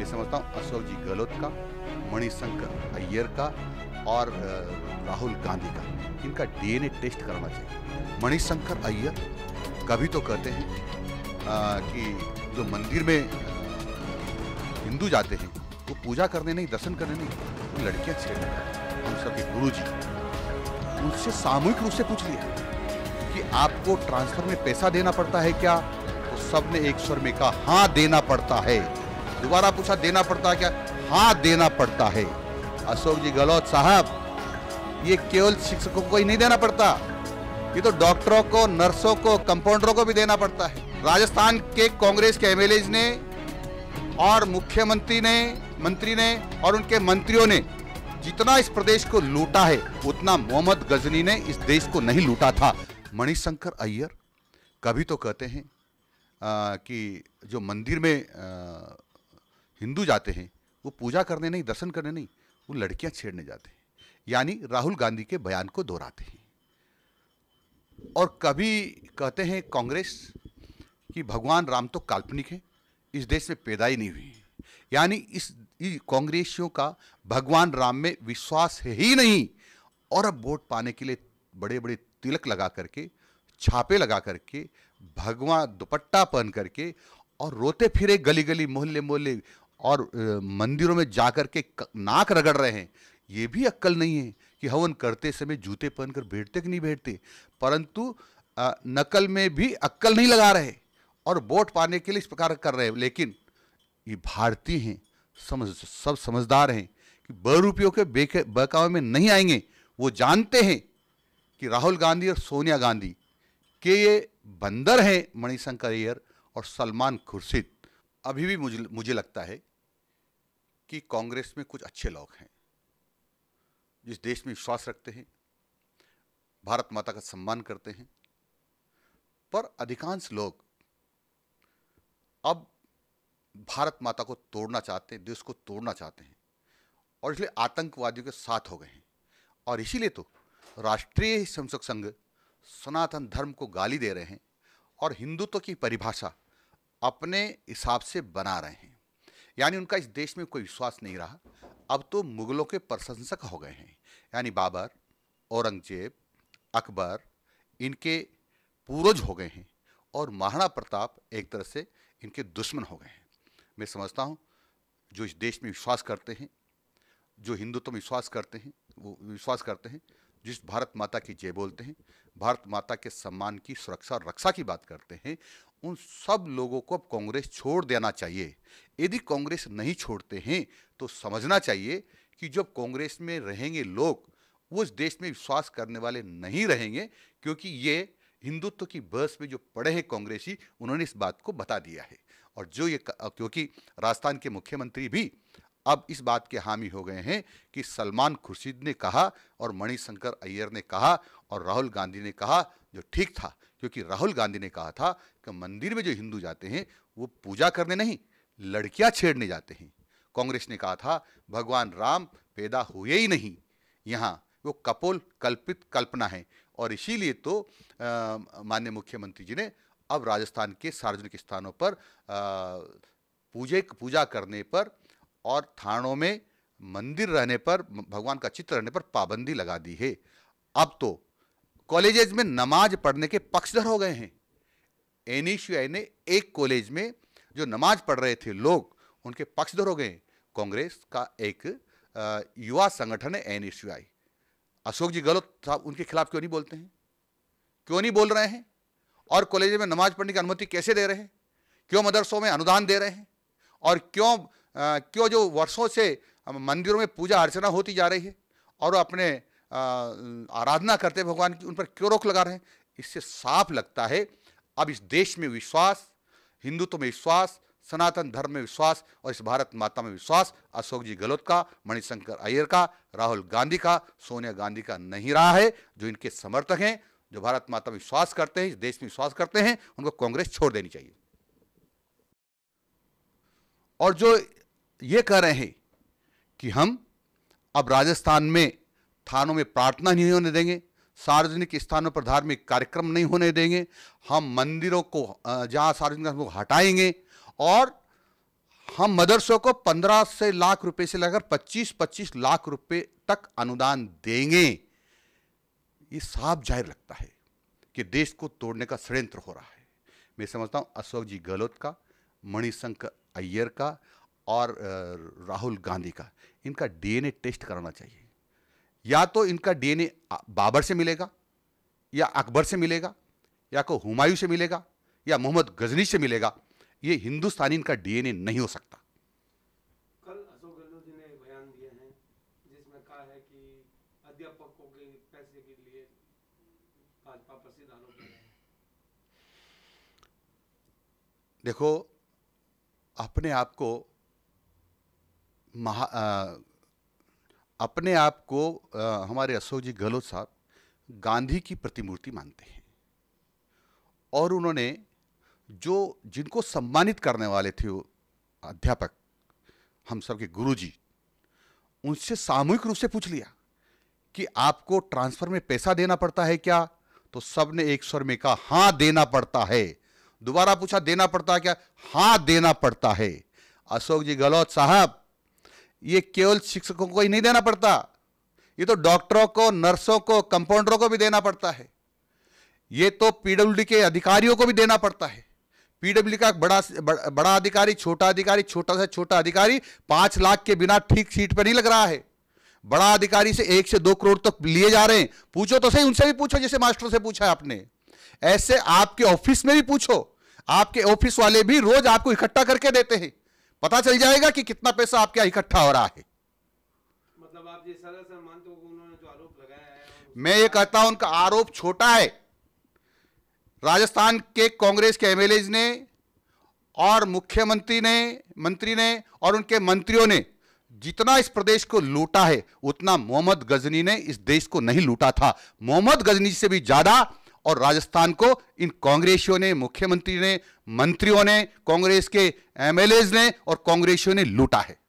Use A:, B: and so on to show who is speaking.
A: मैं समझता हूँ अशोक जी गहलोत का मणिशंकर अय्यर का और राहुल गांधी का इनका डीएनए टेस्ट करना चाहिए मणिशंकर अय्यर कभी तो कहते हैं आ, कि जो मंदिर में हिंदू जाते हैं वो पूजा करने नहीं दर्शन करने नहीं वो लड़कियाँ छेड़ हम सबके गुरु जी उनसे सामूहिक रूप से पूछ लिया कि आपको ट्रांसफर में पैसा देना पड़ता है क्या तो सब ने एक स्वर में कहा हाँ देना पड़ता है दोबारा पूछा देना पड़ता है क्या हाँ देना पड़ता है अशोक जी गहलोत साहब ये केवल शिक्षकों को ही नहीं देना पड़ता ये तो डॉक्टरों को नर्सों को कंपाउंडरों को भी देना पड़ता है राजस्थान के कांग्रेस के एम ने और मुख्यमंत्री ने मंत्री ने और उनके मंत्रियों ने जितना इस प्रदेश को लूटा है उतना मोहम्मद गजनी ने इस देश को नहीं लूटा था मणिशंकर अय्यर कभी तो कहते हैं आ, कि जो मंदिर में आ, हिंदू जाते हैं वो पूजा करने नहीं दर्शन करने नहीं वो लड़कियां छेड़ने जाते हैं यानी राहुल गांधी के बयान को दोहराते हैं और कभी कहते हैं कांग्रेस कि भगवान राम तो काल्पनिक है इस देश में पैदा ही नहीं हुई यानी इस कांग्रेसियों का भगवान राम में विश्वास है ही नहीं और अब वोट पाने के लिए बड़े बड़े तिलक लगा करके छापे लगा करके भगवान दुपट्टा पहन करके और रोते फिरे गली गली मोहल्ले मोहल्ले और मंदिरों में जाकर के नाक रगड़ रहे हैं ये भी अक्कल नहीं है कि हवन करते समय जूते पहनकर बैठते कि नहीं बैठते परंतु नकल में भी अक्कल नहीं लगा रहे और वोट पाने के लिए इस प्रकार कर रहे हैं लेकिन ये भारतीय हैं समझ सब समझदार हैं कि बहुरूपियों के बेके बहकावे में नहीं आएंगे वो जानते हैं कि राहुल गांधी और सोनिया गांधी के ये बंदर हैं मणिशंकर अय्यर और सलमान खुर्शीद अभी भी मुझे मुझे लगता है कि कांग्रेस में कुछ अच्छे लोग हैं जिस देश में विश्वास रखते हैं भारत माता का सम्मान करते हैं पर अधिकांश लोग अब भारत माता को तोड़ना चाहते हैं देश को तोड़ना चाहते हैं और इसलिए आतंकवादियों के साथ हो गए हैं और इसीलिए तो राष्ट्रीय संसद संघ सनातन धर्म को गाली दे रहे हैं और हिंदुत्व की परिभाषा अपने हिसाब से बना रहे हैं यानी उनका इस देश में कोई विश्वास नहीं रहा अब तो मुगलों के प्रशंसक हो गए हैं यानी बाबर औरंगजेब अकबर इनके पूर्वज हो गए हैं और महाराणा प्रताप एक तरह से इनके दुश्मन हो गए हैं मैं समझता हूँ जो इस देश में विश्वास करते हैं जो हिंदुत्व में विश्वास करते हैं वो विश्वास करते हैं जिस भारत माता की जय बोलते हैं भारत माता के सम्मान की सुरक्षा और रक्षा की बात करते हैं उन सब लोगों को अब कांग्रेस छोड़ देना चाहिए यदि कांग्रेस नहीं छोड़ते हैं तो समझना चाहिए कि जब कांग्रेस में रहेंगे लोग उस देश में विश्वास करने वाले नहीं रहेंगे क्योंकि ये हिंदुत्व की बहस में जो पड़े हैं कांग्रेसी उन्होंने इस बात को बता दिया है और जो ये क्योंकि राजस्थान के मुख्यमंत्री भी अब इस बात के हामी हो गए हैं कि सलमान खुर्शीद ने कहा और मणिशंकर अय्यर ने कहा और राहुल गांधी ने कहा जो ठीक था क्योंकि राहुल गांधी ने कहा था कि मंदिर में जो हिंदू जाते हैं वो पूजा करने नहीं लड़कियां छेड़ने जाते हैं कांग्रेस ने कहा था भगवान राम पैदा हुए ही नहीं यहाँ वो कपोल कल्पित कल्पना है और इसीलिए तो माननीय मुख्यमंत्री जी ने अब राजस्थान के सार्वजनिक स्थानों पर पूजे पूजा करने पर और थानों में मंदिर रहने पर भगवान का चित्र रहने पर पाबंदी लगा दी है अब तो कॉलेजेज में नमाज पढ़ने के पक्षधर हो गए हैं एन ने एक कॉलेज में जो नमाज पढ़ रहे थे लोग उनके पक्षधर हो गए कांग्रेस का एक युवा संगठन है एन अशोक जी गहलोत साहब उनके खिलाफ क्यों नहीं बोलते हैं क्यों नहीं बोल रहे हैं और कॉलेज में नमाज पढ़ने की अनुमति कैसे दे रहे हैं क्यों मदरसों में अनुदान दे रहे हैं और क्यों आ, क्यों जो वर्षों से मंदिरों में पूजा अर्चना होती जा रही है और अपने आराधना करते भगवान की उन पर क्यों रोक लगा रहे हैं इससे साफ लगता है अब इस देश में विश्वास हिंदुत्व में विश्वास सनातन धर्म में विश्वास और इस भारत माता में विश्वास अशोक जी गहलोत का मणिशंकर अय्यर का राहुल गांधी का सोनिया गांधी का नहीं रहा है जो इनके समर्थक हैं जो भारत माता में विश्वास करते हैं इस देश में विश्वास करते हैं उनको कांग्रेस छोड़ देनी चाहिए और जो ये कह रहे हैं कि हम अब राजस्थान में स्थानों में प्रार्थना नहीं होने देंगे सार्वजनिक स्थानों पर धार्मिक कार्यक्रम नहीं होने देंगे हम मंदिरों को जहां सार्वजनिक हटाएंगे और हम मदरसों को 15 से लाख रुपए से लेकर 25-25 लाख रुपए तक अनुदान देंगे ये साफ जाहिर लगता है कि देश को तोड़ने का षड्यंत्र हो रहा है मैं समझता हूँ अशोक जी गहलोत का मणिशंकर अय्यर का और राहुल गांधी का इनका डीएनए टेस्ट कराना चाहिए या तो इनका डीएनए बाबर से मिलेगा या अकबर से मिलेगा या को हुमायूं से मिलेगा या मोहम्मद गजनी से मिलेगा ये हिंदुस्तानी इनका डीएनए नहीं हो सकता कल अशोक गहलोत जी ने बयान जिसमें कहा है कि अध्यापकों के पैसे के लिए भाजपा प्रसिद्ध आरोप देखो अपने आप को महा आ, अपने आप को आ, हमारे अशोक जी गहलोत साहब गांधी की प्रतिमूर्ति मानते हैं और उन्होंने जो जिनको सम्मानित करने वाले थे वो अध्यापक हम सब के गुरु जी उनसे सामूहिक रूप से पूछ लिया कि आपको ट्रांसफर में पैसा देना पड़ता है क्या तो सब ने एक स्वर में कहा हाँ देना पड़ता है दोबारा पूछा देना पड़ता है क्या हाँ देना पड़ता है अशोक जी गहलोत साहब ये केवल शिक्षकों को ही नहीं देना पड़ता ये तो डॉक्टरों को नर्सों को कंपाउंडरों को भी देना पड़ता है ये तो पीडब्ल्यू के अधिकारियों को भी देना पड़ता है पीडब्ल्यू का बड़ा बड़ा अधिकारी छोटा अधिकारी छोटा से छोटा अधिकारी पाँच लाख के बिना ठीक सीट पर नहीं लग रहा है बड़ा अधिकारी से एक से दो करोड़ तक तो लिए जा रहे हैं पूछो तो सही उनसे भी पूछो जैसे मास्टरों से पूछा है आपने ऐसे आपके ऑफिस में भी पूछो आपके ऑफिस वाले भी रोज आपको इकट्ठा करके देते हैं पता चल जाएगा कि कितना पैसा आपके इकट्ठा हो रहा है मतलब आप ये सर तो उन्होंने जो आरोप लगाया है मैं ये कहता हूं उनका आरोप छोटा है राजस्थान के कांग्रेस के एमएलए ने और मुख्यमंत्री ने मंत्री ने और उनके मंत्रियों ने जितना इस प्रदेश को लूटा है उतना मोहम्मद गजनी ने इस देश को नहीं लूटा था मोहम्मद गजनी से भी ज्यादा और राजस्थान को इन कांग्रेसियों ने मुख्यमंत्री ने मंत्रियों ने कांग्रेस के एमएलएज ने और कांग्रेसियों ने लूटा है